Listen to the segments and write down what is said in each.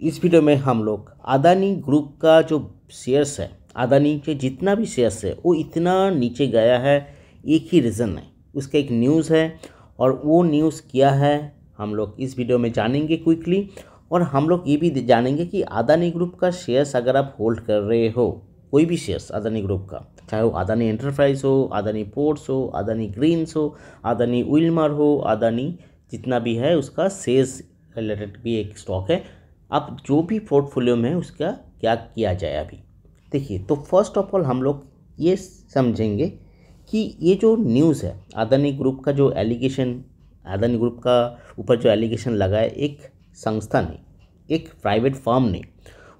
इस वीडियो में हम लोग अदानी ग्रुप का जो शेयर्स है अदानी के जितना भी शेयर्स है वो इतना नीचे गया है एक ही रीज़न है उसका एक न्यूज़ है और वो न्यूज़ क्या है हम लोग इस वीडियो में जानेंगे क्विकली और हम लोग ये भी जानेंगे कि अदानी ग्रुप का शेयर्स अगर आप होल्ड कर रहे हो कोई भी शेयर्स अदानी ग्रुप का चाहे वो अदानी एंटरप्राइज हो अदानी पोर्ट्स हो अदानी ग्रीन्स हो अदानी विलमार हो अदानी जितना भी है उसका शेयर्स रिलेटेड भी एक स्टॉक है अब जो भी पोर्टफोलियो में उसका क्या किया जाए अभी देखिए तो फर्स्ट ऑफ ऑल हम लोग ये समझेंगे कि ये जो न्यूज़ है आदानी ग्रुप का जो एलिगेशन आदानी ग्रुप का ऊपर जो एलिगेशन लगा है एक संस्था ने एक प्राइवेट फॉर्म ने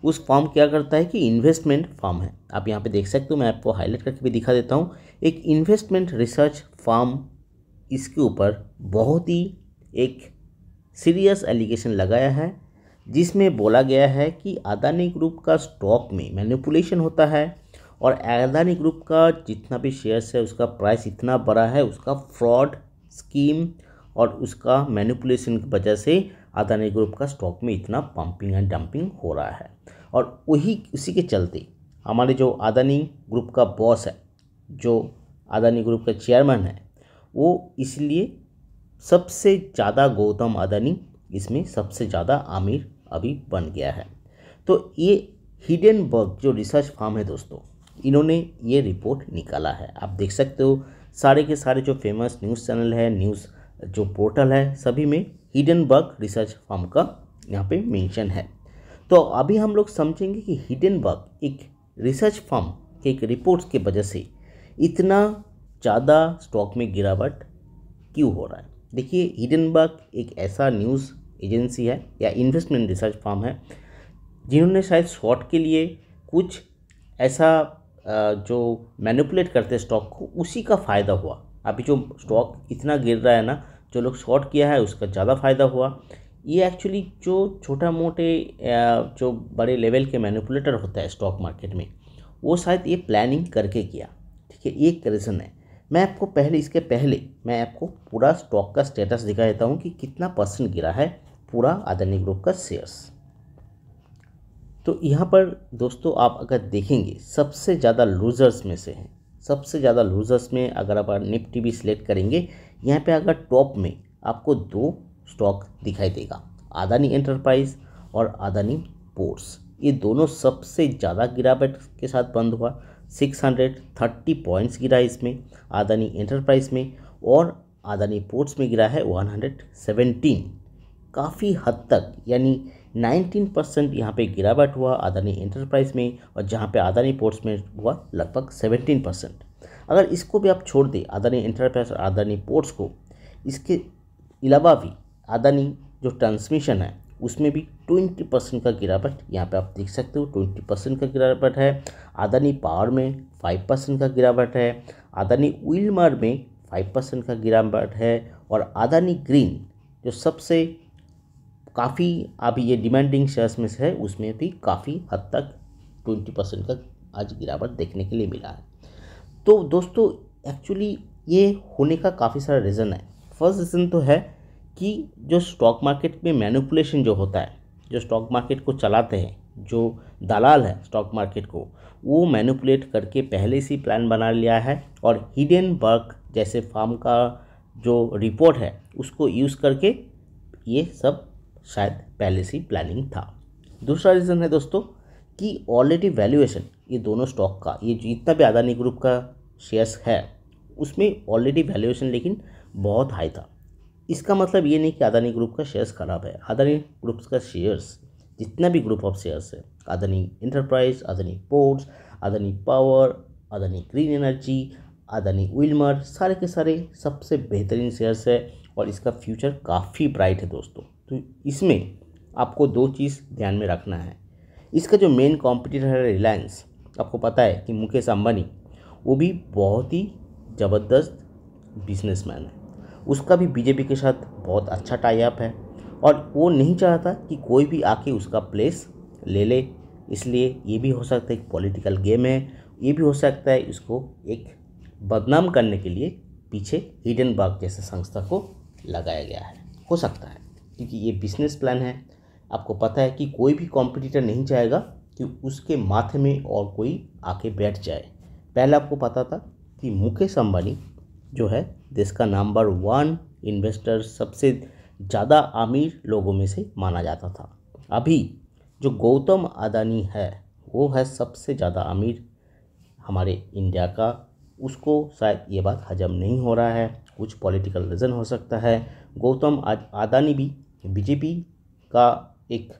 उस फॉर्म क्या करता है कि इन्वेस्टमेंट फॉर्म है आप यहाँ पे देख सकते हो मैं आपको हाईलाइट करके भी दिखा देता हूँ एक इन्वेस्टमेंट रिसर्च फॉर्म इसके ऊपर बहुत ही एक सीरियस एलिगेशन लगाया है जिसमें बोला गया है कि अदानी ग्रुप का स्टॉक में मैनिपुलेशन होता है और अदानी ग्रुप का जितना भी शेयर्स है उसका प्राइस इतना बड़ा है उसका फ्रॉड स्कीम और उसका मैनिपुलेशन की वजह से अदानी ग्रुप का स्टॉक में इतना पंपिंग एंड डंपिंग हो रहा है और वही उसी के चलते हमारे जो अदानी ग्रुप का बॉस है जो अदानी ग्रुप का चेयरमैन है वो इसलिए सबसे ज़्यादा गौतम अदानी इसमें सबसे ज़्यादा आमिर अभी बन गया है तो ये हिडनबर्ग जो रिसर्च फार्म है दोस्तों इन्होंने ये रिपोर्ट निकाला है आप देख सकते हो सारे के सारे जो फेमस न्यूज़ चैनल है न्यूज़ जो पोर्टल है सभी में हिडनबर्ग रिसर्च फार्म का यहाँ पे मेंशन है तो अभी हम लोग समझेंगे कि हिडनबर्ग एक रिसर्च फार्म के एक रिपोर्ट के वजह से इतना ज़्यादा स्टॉक में गिरावट क्यों हो रहा है देखिए हिडनबर्ग एक ऐसा न्यूज़ एजेंसी है या इन्वेस्टमेंट रिसर्च फॉर्म है जिन्होंने शायद शॉर्ट के लिए कुछ ऐसा जो मैनिपुलेट करते स्टॉक को उसी का फ़ायदा हुआ अभी जो स्टॉक इतना गिर रहा है ना जो लोग शॉर्ट किया है उसका ज़्यादा फ़ायदा हुआ ये एक्चुअली जो छोटा मोटे जो बड़े लेवल के मैनिपुलेटर होता है स्टॉक मार्केट में वो शायद ये प्लानिंग करके किया ठीक है एक रीज़न है मैं आपको पहले इसके पहले मैं आपको पूरा स्टॉक का स्टेटस दिखा देता हूँ कि कितना परसेंट गिरा है पूरा अदानी ग्रुप का शेयर्स तो यहाँ पर दोस्तों आप अगर देखेंगे सबसे ज़्यादा लूज़र्स में से हैं सबसे ज़्यादा लूज़र्स में अगर आप निफ्टी भी सिलेक्ट करेंगे यहाँ पे अगर टॉप में आपको दो स्टॉक दिखाई देगा आदानी एंटरप्राइज और आदानी पोर्ट्स ये दोनों सबसे ज़्यादा गिरावट के साथ बंद हुआ 630 पॉइंट्स गिरा इसमें आदानी एंटरप्राइज में और आदानी पोर्ट्स में गिरा है वन काफ़ी हद तक यानी 19 परसेंट यहाँ पर गिरावट हुआ अदानी इंटरप्राइज में और जहाँ पे अदानी पोर्ट्स में हुआ लगभग 17 परसेंट अगर इसको भी आप छोड़ दें अदानी इंटरप्राइज और अदानी पोर्ट्स को इसके अलावा भी अदानी जो ट्रांसमिशन है उसमें भी 20 परसेंट का गिरावट यहाँ पे आप देख सकते हो 20 परसेंट का गिरावट है अदानी पावर में 5 परसेंट का गिरावट है अदानी उइलमार में 5 परसेंट का गिरावट है और अदानी ग्रीन जो सबसे काफ़ी अभी ये डिमांडिंग शेयर्स में से है उसमें भी काफ़ी हद तक ट्वेंटी परसेंट का आज गिरावट देखने के लिए मिला है तो दोस्तों एक्चुअली ये होने का काफ़ी सारा रीज़न है फर्स्ट रीज़न तो है कि जो स्टॉक मार्केट में मैनिपुलेशन जो होता है जो स्टॉक मार्केट को चलाते हैं जो दलाल है स्टॉक मार्केट को वो मैनिपुलेट करके पहले से प्लान बना लिया है और हिडन वर्क जैसे फार्म का जो रिपोर्ट है उसको यूज़ करके ये सब शायद पहले से प्लानिंग था दूसरा रीज़न है दोस्तों कि ऑलरेडी वैल्यूएशन ये दोनों स्टॉक का ये जितना भी अदानी ग्रुप का शेयर्स है उसमें ऑलरेडी वैल्यूएशन लेकिन बहुत हाई था इसका मतलब ये नहीं कि अदानी ग्रुप का शेयर्स ख़राब है अदानी ग्रुप्स का शेयर्स जितना भी ग्रुप ऑफ शेयर्स है Adani enterprise Adani ports Adani power Adani green energy Adani Wilmar सारे के सारे सबसे बेहतरीन शेयर्स है और इसका फ्यूचर काफ़ी ब्राइट है दोस्तों तो इसमें आपको दो चीज़ ध्यान में रखना है इसका जो मेन कॉम्पिटिटर है रिलायंस आपको पता है कि मुकेश अंबानी वो भी बहुत ही ज़बरदस्त बिजनेसमैन है उसका भी बीजेपी के साथ बहुत अच्छा टाइप है और वो नहीं चाहता कि कोई भी आके उसका प्लेस ले ले इसलिए ये भी हो सकता है एक पॉलिटिकल गेम है ये भी हो सकता है इसको एक बदनाम करने के लिए पीछे हिडन बाग जैसे संस्था को लगाया गया है हो सकता है क्योंकि ये बिजनेस प्लान है आपको पता है कि कोई भी कॉम्पिटिटर नहीं चाहेगा कि उसके माथे में और कोई आके बैठ जाए पहले आपको पता था कि मुकेश अम्बानी जो है देश का नंबर वन इन्वेस्टर सबसे ज़्यादा अमीर लोगों में से माना जाता था अभी जो गौतम अदानी है वो है सबसे ज़्यादा अमीर हमारे इंडिया का उसको शायद ये बात हजम नहीं हो रहा है कुछ पॉलिटिकल रीज़न हो सकता है गौतम अदानी भी बीजेपी का एक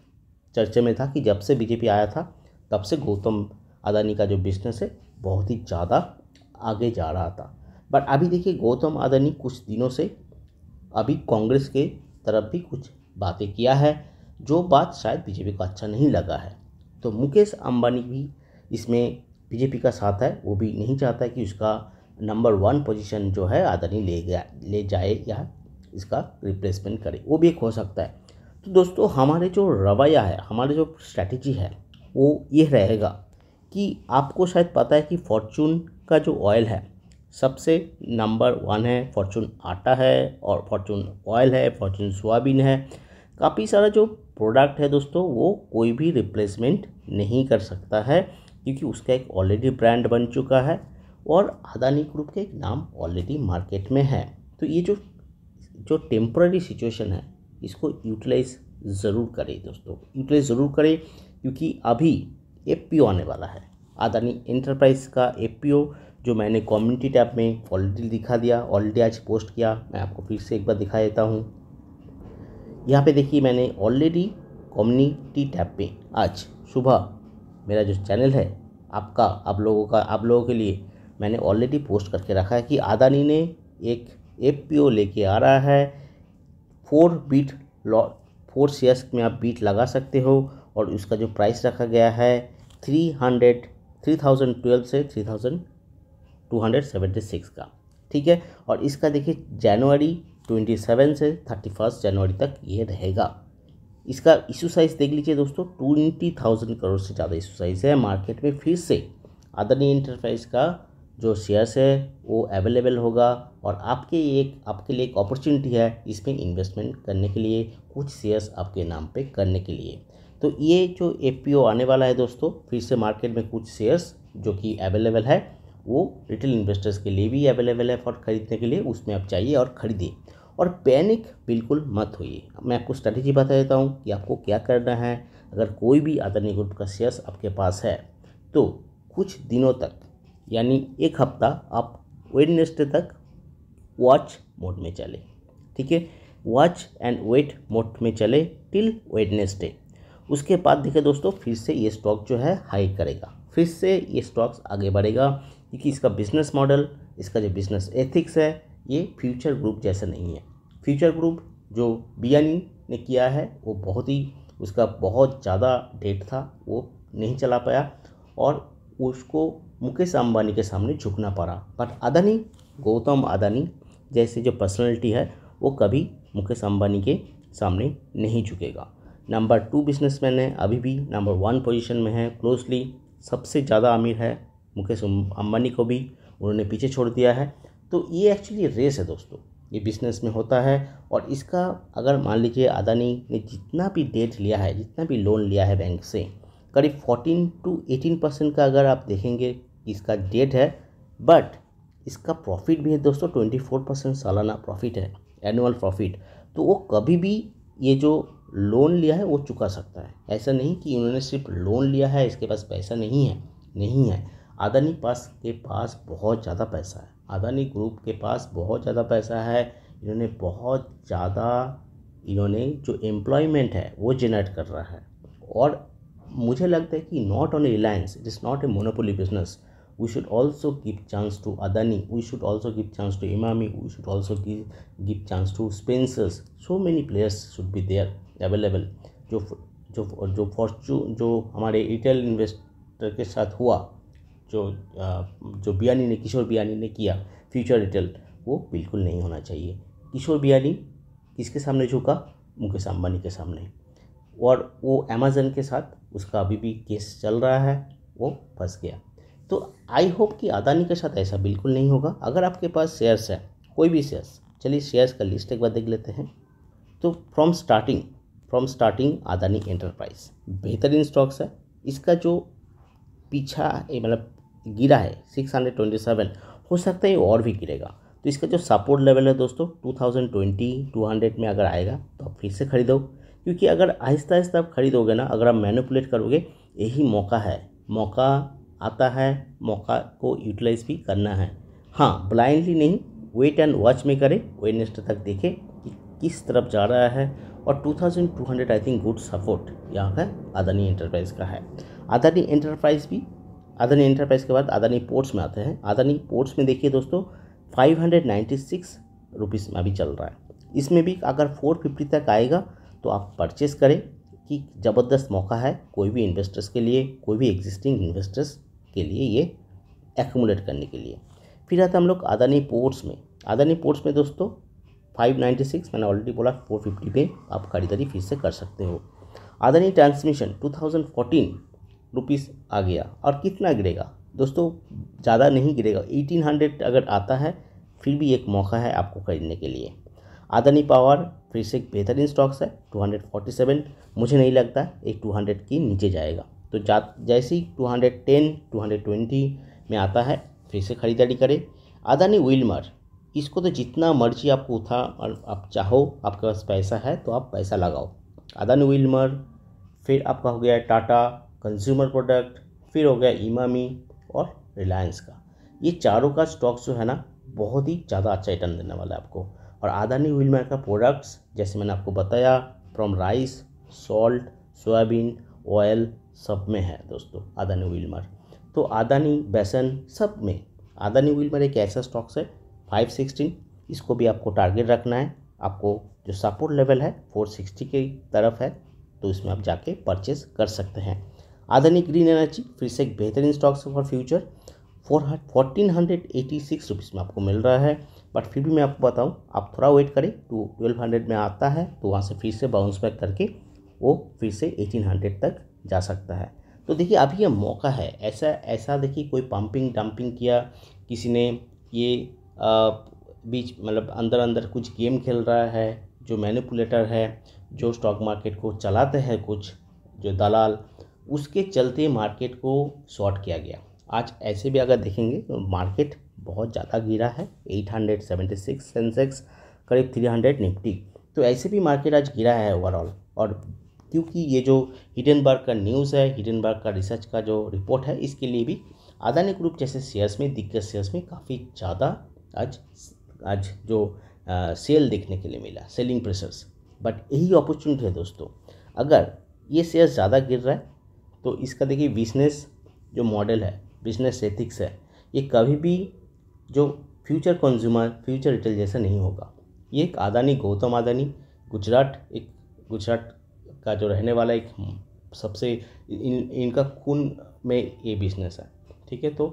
चर्चे में था कि जब से बीजेपी आया था तब से गौतम अदानी का जो बिज़नेस है बहुत ही ज़्यादा आगे जा रहा था बट अभी देखिए गौतम अदानी कुछ दिनों से अभी कांग्रेस के तरफ भी कुछ बातें किया है जो बात शायद बीजेपी को अच्छा नहीं लगा है तो मुकेश अंबानी भी इसमें बीजेपी का साथ है वो भी नहीं चाहता है कि उसका नंबर वन पोजीशन जो है अदानी ले गया ले जाए या इसका रिप्लेसमेंट करें वो भी एक हो सकता है तो दोस्तों हमारे जो रवैया है हमारे जो स्ट्रैटेजी है वो ये रहेगा कि आपको शायद पता है कि फॉर्चून का जो ऑयल है सबसे नंबर वन है फॉर्चून आटा है और फॉर्चून ऑयल है फॉर्चून सोयाबीन है काफ़ी सारा जो प्रोडक्ट है दोस्तों वो कोई भी रिप्लेसमेंट नहीं कर सकता है क्योंकि उसका एक ऑलरेडी ब्रांड बन चुका है और अदानी ग्रुप के एक नाम ऑलरेडी मार्केट में है तो ये जो जो टेम्प्ररी सिचुएशन है इसको यूटिलाइज ज़रूर करें दोस्तों यूटिलाइज ज़रूर करें क्योंकि अभी एफ आने वाला है अदानी एंटरप्राइज का एफ जो मैंने कम्युनिटी टैब में ऑलरेडी दिखा दिया ऑलरेडी आज पोस्ट किया मैं आपको फिर से एक बार दिखा देता हूँ यहाँ पे देखिए मैंने ऑलरेडी कम्युनिटी टैब पे आज सुबह मेरा जो चैनल है आपका आप लोगों का आप लोगों के लिए मैंने ऑलरेडी पोस्ट करके रखा है कि आदानी ने एक एफ पी लेके आ रहा है for beat low for shares में आप बीट लगा सकते हो और उसका जो प्राइस रखा गया है three hundred three thousand twelve से three thousand two hundred seventy six का ठीक है और इसका देखिए जनवरी ट्वेंटी सेवन से थर्टी फर्स्ट जनवरी तक ये रहेगा इसका इशू साइज़ देख लीजिए दोस्तों ट्वेंटी थाउजेंड करोड़ से ज़्यादा इशू साइज़ है मार्केट में फिर से अदानी इंटरप्राइज का जो शेयर्स है वो अवेलेबल होगा और आपके एक आपके लिए एक अपॉर्चुनिटी है इसमें इन्वेस्टमेंट करने के लिए कुछ शेयर्स आपके नाम पे करने के लिए तो ये जो ए आने वाला है दोस्तों फिर से मार्केट में कुछ शेयर्स जो कि अवेलेबल है वो रिटेल इन्वेस्टर्स के लिए भी अवेलेबल है फॉर ख़रीदने के लिए उसमें आप चाहिए और ख़रीदिए और पैनिक बिल्कुल मत होइए मैं आपको स्ट्रैटेजी बता देता हूँ कि आपको क्या करना है अगर कोई भी आदरणीय ग्रुप का शेयर्स आपके पास है तो कुछ दिनों तक यानी एक हफ्ता आप वेडनेसडे तक वॉच मोड में चले ठीक है वॉच एंड वेट मोड में चले टिल वेडनेसडे उसके बाद देखें दोस्तों फिर से ये स्टॉक जो है हाई करेगा फिर से ये स्टॉक्स आगे बढ़ेगा क्योंकि इसका बिजनेस मॉडल इसका जो बिजनेस एथिक्स है ये फ्यूचर ग्रुप जैसा नहीं है फ्यूचर ग्रुप जो बी ने किया है वो बहुत ही उसका बहुत ज़्यादा डेट था वो नहीं चला पाया और उसको मुकेश अंबानी के सामने झुकना पड़ा बट अदानी गौतम अदानी जैसे जो पर्सनैलिटी है वो कभी मुकेश अंबानी के सामने नहीं झुकेगा नंबर टू बिजनेसमैन है अभी भी नंबर वन पोजीशन में है क्लोजली सबसे ज़्यादा अमीर है मुकेश अंबानी को भी उन्होंने पीछे छोड़ दिया है तो ये एक्चुअली रेस है दोस्तों ये बिजनेस में होता है और इसका अगर मान लीजिए अदानी ने जितना भी डेट लिया है जितना भी लोन लिया है बैंक से करीब 14 टू 18 परसेंट का अगर आप देखेंगे इसका डेट है बट इसका प्रॉफिट भी है दोस्तों ट्वेंटी फोर परसेंट सालाना प्रॉफिट है एनुअल प्रॉफिट तो वो कभी भी ये जो लोन लिया है वो चुका सकता है ऐसा नहीं कि इन्होंने सिर्फ लोन लिया है इसके पास पैसा नहीं है नहीं है अदानी पास के पास बहुत ज़्यादा पैसा है अदानी ग्रुप के पास बहुत ज़्यादा पैसा है इन्होंने बहुत ज़्यादा इन्होंने जो एम्प्लॉयमेंट है वो जेनरेट कर रहा है और मुझे लगता है कि not on Reliance it is not a monopoly business we should also give chance to Adani, we should also give chance to Imami, we should also give, give chance to Spencers. So many players should be there available. जो jo जो Fortune jo hamare retail investor ke sath hua jo jo Biyani ne kishor Biyani ne kiya future retail wo bilkul nahi hona chahiye kishor Biyani किसके सामने झुका मुकेश अंबानी के सामने और वो Amazon के साथ उसका अभी भी केस चल रहा है वो फंस गया तो आई होप कि अदानी के साथ ऐसा बिल्कुल नहीं होगा अगर आपके पास शेयर्स है कोई भी शेयर्स चलिए शेयर्स का लिस्ट एक बार देख लेते हैं तो from starting from starting Adani enterprise बेहतरीन स्टॉक्स है इसका जो पीछा मतलब गिरा है सिक्स हंड्रेड ट्वेंटी सेवन हो सकता है और भी गिरेगा तो इसका जो सपोर्ट लेवल है दोस्तों two thousand twenty two hundred में अगर आएगा तो आप फिर से खरीदो क्योंकि अगर आहिस्ता आहिस्ता आप खरीदोगे ना अगर आप मैनिपुलेट करोगे यही मौका है मौका आता है मौका को यूटिलाइज भी करना है हाँ ब्लाइंडली नहीं वेट एंड वॉच में करें वेडनेसडे तक देखें कि किस तरफ जा रहा है और 2200 आई थिंक गुड सपोर्ट यहाँ का अदानी एंटरप्राइज का है अदानी एंटरप्राइज भी अदानी एंटरप्राइज के बाद अदानी पोर्ट्स में आते हैं अदानी पोर्ट्स में देखिए दोस्तों five hundred ninety six rupees में अभी चल रहा है इसमें भी अगर फोर फिफ्टी तक आएगा तो आप परचेस करें कि ज़बरदस्त मौका है कोई भी इन्वेस्टर्स के लिए कोई भी एग्जिस्टिंग इन्वेस्टर्स के लिए ये एक्यूमुलेट करने के लिए फिर आता हम लोग आदानी पोर्ट्स में आदानी पोर्ट्स में दोस्तों 596 मैंने ऑलरेडी बोला 450 पे आप खरीदारी फिर से कर सकते हो आदानी ट्रांसमिशन 2014 रुपीस आ गया और कितना गिरेगा दोस्तों ज़्यादा नहीं गिरेगा 1800 अगर आता है फिर भी एक मौका है आपको खरीदने के लिए आदानी पावर फिर से एक बेहतरीन स्टॉक्स है 247 मुझे नहीं लगता एक 200 के नीचे जाएगा तो जा जैसे ही two hundred ten two hundred twenty में आता है फिर से ख़रीदारी करें अदानी विलमर इसको तो जितना मर्जी आपको उठा और आप चाहो आपके पास पैसा है तो आप पैसा लगाओ अदानी विलमर फिर आपका हो गया टाटा कंज्यूमर प्रोडक्ट फिर हो गया इमामी और रिलायंस का ये चारों का स्टॉक्स जो है ना बहुत ही ज़्यादा अच्छा रिटर्न देने वाला है आपको और अदानी विलमर का प्रोडक्ट्स जैसे मैंने आपको बताया from rice salt soybean oil सब में है दोस्तों आदानी विल्मर तो आदानी बैसन सब में आदानी विल्मर एक ऐसा स्टॉक्स है फाइव सिक्सटीन इसको भी आपको टारगेट रखना है आपको जो सपोर्ट लेवल है फोर सिक्सटी की तरफ है तो इसमें आप जाके परचेस कर सकते हैं आदानी ग्रीन एनर्जी फिर से एक बेहतरीन stocks for future four fourteen hundred eighty six rupees में आपको मिल रहा है बट फिर भी मैं आपको बताऊं आप थोड़ा वेट करें तो ट्वेल्व हंड्रेड में आता है तो वहाँ से फिर से बाउंस बैक करके वो फिर से एटीन हंड्रेड तक जा सकता है तो देखिए अभी यह मौका है ऐसा ऐसा देखिए कोई पंपिंग डंपिंग किया किसी ने ये आ, बीच मतलब अंदर अंदर कुछ गेम खेल रहा है जो मैनिपुलेटर है जो स्टॉक मार्केट को चलाते हैं कुछ जो दलाल उसके चलते मार्केट को शॉर्ट किया गया आज ऐसे भी अगर देखेंगे तो मार्केट बहुत ज़्यादा गिरा है 876 सेंसेक्स करीब 300 निफ्टी तो ऐसे भी मार्केट आज गिरा है ओवरऑल और क्योंकि ये जो हिडनबर्ग का न्यूज़ है हिडनबर्ग का रिसर्च का जो रिपोर्ट है इसके लिए भी अदानी ग्रुप जैसे शेयर्स में दिग्गज शेयर्स में काफ़ी ज़्यादा आज आज जो आ, सेल देखने के लिए मिला सेलिंग प्रेशर्स बट यही अपॉर्चुनिटी है दोस्तों अगर ये शेयर ज़्यादा गिर रहा है तो इसका देखिए बिजनेस जो मॉडल है बिजनेस एथिक्स है ये कभी भी जो फ्यूचर कंज्यूमर फ्यूचर रिटेल जैसा नहीं होगा ये एक आदानी गौतम आदानी गुजरात एक गुजरात का जो रहने वाला एक सबसे इन इनका खून में ये बिजनेस है ठीक है तो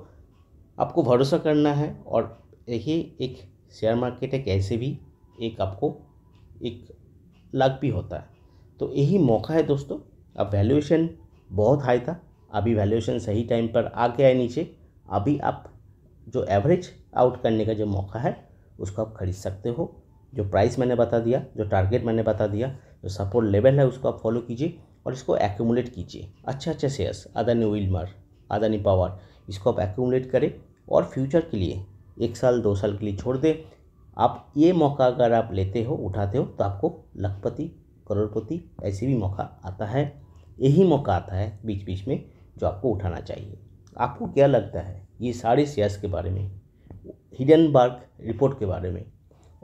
आपको भरोसा करना है और यही एक शेयर मार्केट एक ऐसे भी एक आपको एक लाभ भी होता है तो यही मौका है दोस्तों अब वैल्यूएशन बहुत हाई था अभी वैल्यूएशन सही टाइम पर आ गया है नीचे अभी आप जो एवरेज आउट करने का जो मौका है उसको आप खरीद सकते हो जो प्राइस मैंने बता दिया जो टारगेट मैंने बता दिया जो सपोर्ट लेवल है उसको आप फॉलो कीजिए और इसको एक्यूमुलेट कीजिए अच्छा अच्छा shares Adani Wilmar Adani power इसको आप एक्यूमुलेट करें और फ्यूचर के लिए एक साल दो साल के लिए छोड़ दें आप ये मौका अगर आप लेते हो उठाते हो तो आपको लखपति करोड़पति ऐसे भी मौका आता है यही मौका आता है बीच बीच में जो आपको उठाना चाहिए आपको क्या लगता है ये सारे शेयर्स के बारे में हिडन बार्क रिपोर्ट के बारे में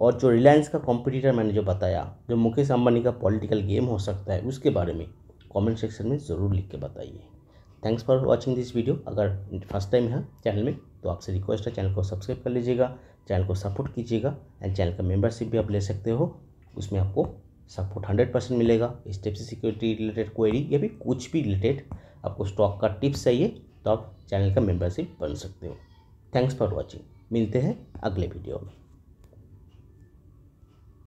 और जो रिलायंस का कॉम्पिटिटर मैंने जो बताया जो मुकेश अंबानी का पॉलिटिकल गेम हो सकता है उसके बारे में कमेंट सेक्शन में ज़रूर लिख के बताइए thanks for watching this video अगर फर्स्ट टाइम है चैनल में तो आपसे रिक्वेस्ट है चैनल को सब्सक्राइब कर लीजिएगा चैनल को सपोर्ट कीजिएगा एंड चैनल का मेंबरशिप भी आप ले सकते हो उसमें आपको सपोर्ट हंड्रेड परसेंट मिलेगा स्टेप से सिक्योरिटी रिलेटेड क्वेरी या फिर कुछ भी रिलेटेड आपको स्टॉक का टिप्स चाहिए तो आप चैनल का मेम्बरशिप बन सकते हो थैंक्स फॉर वॉचिंग मिलते हैं अगले वीडियो में